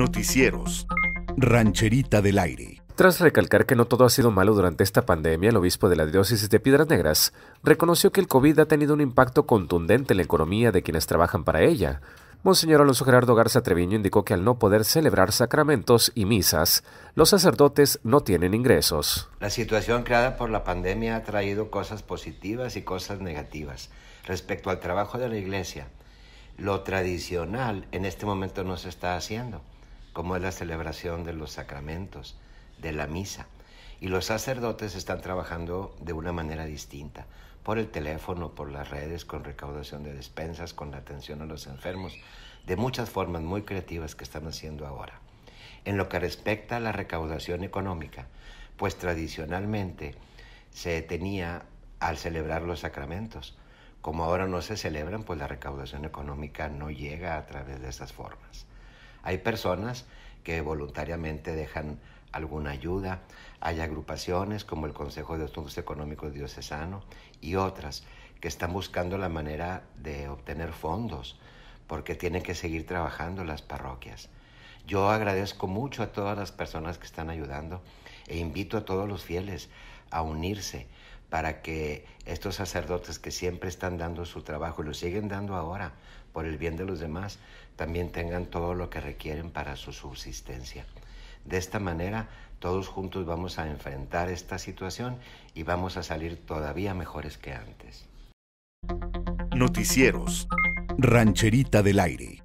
Noticieros. Rancherita del Aire. Tras recalcar que no todo ha sido malo durante esta pandemia, el obispo de la diócesis de Piedras Negras reconoció que el COVID ha tenido un impacto contundente en la economía de quienes trabajan para ella. Monseñor Alonso Gerardo Garza Treviño indicó que al no poder celebrar sacramentos y misas, los sacerdotes no tienen ingresos. La situación creada por la pandemia ha traído cosas positivas y cosas negativas. Respecto al trabajo de la iglesia, lo tradicional en este momento no se está haciendo como es la celebración de los sacramentos, de la misa. Y los sacerdotes están trabajando de una manera distinta, por el teléfono, por las redes, con recaudación de despensas, con la atención a los enfermos, de muchas formas muy creativas que están haciendo ahora. En lo que respecta a la recaudación económica, pues tradicionalmente se tenía al celebrar los sacramentos. Como ahora no se celebran, pues la recaudación económica no llega a través de esas formas. Hay personas que voluntariamente dejan alguna ayuda, hay agrupaciones como el Consejo de Asuntos Económicos Diocesano y otras que están buscando la manera de obtener fondos porque tienen que seguir trabajando las parroquias. Yo agradezco mucho a todas las personas que están ayudando e invito a todos los fieles a unirse para que estos sacerdotes que siempre están dando su trabajo y lo siguen dando ahora por el bien de los demás, también tengan todo lo que requieren para su subsistencia. De esta manera, todos juntos vamos a enfrentar esta situación y vamos a salir todavía mejores que antes. Noticieros. Rancherita del Aire.